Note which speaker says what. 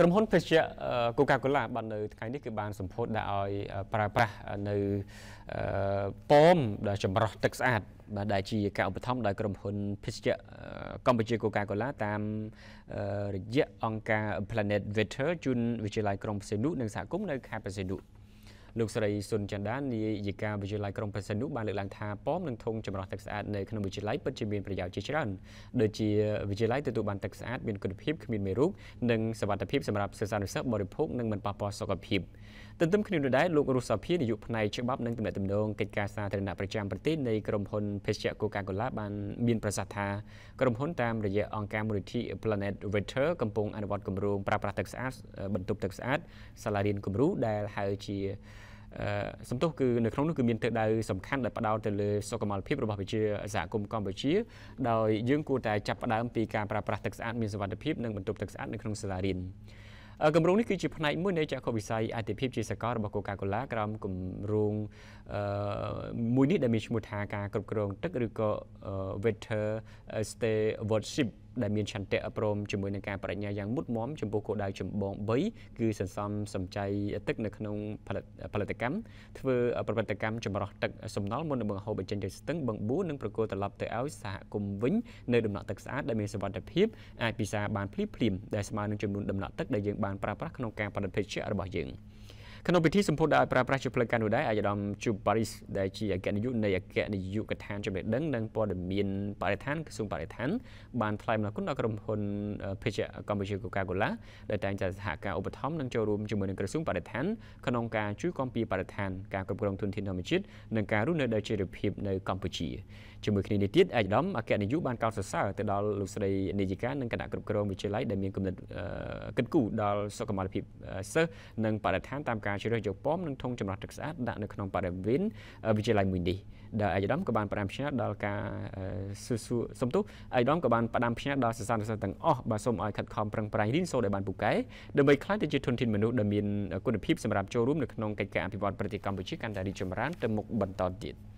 Speaker 1: ក្រុមហ៊ុនភេសជ្ជៈ Coca-Cola បាននៅថ្ងៃនេះគឺបានសម្ពោធដាក់ឲ្យប្រើប្រាស់នៅប៉មដែលចម្រោះទឹកស្អាតបាទដែលជាការឧបត្ថម្ភដោយក្រុមហ៊ុនភេសជ្ជៈកម្ពុជា Coca-Cola តាមរយៈអង្គការ Planet Water ជូនវិទ្យាល័យក្រុងផ្សេងនោះនិងសហគមន៍នៅខេត្តផ្សេងនោះលោកស្រីសុនចន្ទានាយិកាវិទ្យាល័យក្រុងប្រសិទ្ធនុបានលើកឡើងថាប៉មនិងធុងចម្រោះទឹកស្អាតនៅក្នុងវិទ្យាល័យពិតជាមានប្រយោជន៍ជាច្រើនដូចជាវិទ្យាល័យទទួលបានទឹកស្អាតមានគុណភាពគ្មានមេរោគនិងសុវត្ថិភាពសម្រាប់សិស្សានុសិស្សបរិភោគនិងមិនប៉ះពាល់សុខភាពទន្ទឹមគ្នានោះដែរលោករស់សាភានាយកផ្នែកច្បាប់និងទំនាក់ទំនងកិច្ចការសាធារណៈប្រចាំប្រទេសនៃក្រុមហ៊ុនភេសជ្ជៈ Coca-Cola បានមានប្រសាសន៍ថាក្រុមហ៊ុនតាមរយៈអង្គការមូលនិធិ Planet Water កំពុងអនុវត្តគម្រោងប្រើប្រាស់ទឹកស្អាតបន្ទប់ទឹកស្អាត សាលារៀនគំរូដែលហៅជាសំទុះគឺនៅក្នុងនោះគឺមានទិសដៅសំខាន់ដែលផ្ដោតទៅលើសុខុមាលភាពរបស់ប្រជាសហគមន៍កម្ពុជា ដោយយើងគួរតែចាប់ផ្ដើមពីការប្រើប្រាស់ទឹកស្អាតមានសុវត្ថិភាពនិងបន្ទប់ទឹកស្អាតនៅក្នុងសាលារៀនគម្រោងនេះគឺជាផ្នែកមួយនៃចក្ខុវិស័យអតិភិបជាសកលរបស់ Coca-Cola ក្រោមគម្រោងមួយនេះដែលមានឈ្មោះថាការគ្រប់គ្រងទឹកឬក៏ Water Stewardship ដែលមានឆន្ទៈព្រមជាមួយនឹងការបរិញ្ញាយ៉ាងមុតមមចំពោះគោលដៅចម្បង3គឺសន្សំសំចៃទឹកនៅក្នុងផលិតផលិតកម្មធ្វើប្រតិកម្មចម្រោះទឹកសំណល់មុននឹងបង្ហូរបញ្ចេញទៅស្ទឹងបឹងបួរនិងប្រគល់ត្រឡប់ទៅឲ្យសហគមន៍វិញនៅដំណក់ទឹកស្អាតដែលមានសវត្ថិភាពអាចពិសារបានភ្លាមៗដែលស្មើនឹងចំនួនដំណក់ទឹកដែលយើងបានប្រើប្រាស់ក្នុងការផលិតភេសជ្ជៈរបស់យើង។ក្នុងពិធីសម្ពោធដោយប្រើប្រាស់ជាផ្លូវការនោះដែរអាយដាមជូប៉ារីសដែលជាអគ្គនាយកនៃអគ្គនាយកដ្ឋានចំណេះដឹងនិងព័ត៌មានបរិស្ថានក្រសួងបរិស្ថាន បានថ្លែងអំណរគុណដល់ក្រុមហ៊ុន Pitch កម្ពុជា Coca-Cola ដែលតែងតែសហការឧបត្ថម្ភនិងចូលរួមជាមួយនឹងក្រសួងបរិស្ថានក្នុងការជួយគាំពារបរិស្ថានការគ្រប់គ្រងធនធានធម្មជាតិនិងការរស់នៅដោយជីវភាពនៅកម្ពុជាជាមួយគ្នានេះទៀតអាយដាមអគ្គនាយកបានកោតសរសើរទៅដល់លោកស្រីនាយិកានិងគណៈគ្រប់គ្រងវិទ្យាល័យដែលមានគំនិតគិតគូរដល់សុខុមាលភាពសិស្សនិងបរិស្ថានតាមការការជ្រើសយកពំនិងធុងចម្រោះទឹកស្អាតដាក់នៅក្នុងបរិវេណវិទ្យាល័យមួយនេះដែលអាយដាមក៏បានផ្ដាំផ្ញើដល់ការស៊ូស៊ូសំទុះអាយដាមក៏បានផ្ដាំផ្ញើដល់សិស្សានុសិស្សទាំងអស់បាទសូមឲ្យខិតខំប្រឹងប្រែងរៀនសូត្រឲ្យបានពូកែដើម្បីក្លាយទៅជាធនធានមនុស្សដែលមានគុណភាពសម្រាប់ចូលរួមនៅក្នុងកិច្ចការអភិវឌ្ឍប្រទេសកម្ពុជាកាន់តែរីកចម្រើនទៅមុខបន្តទៀត។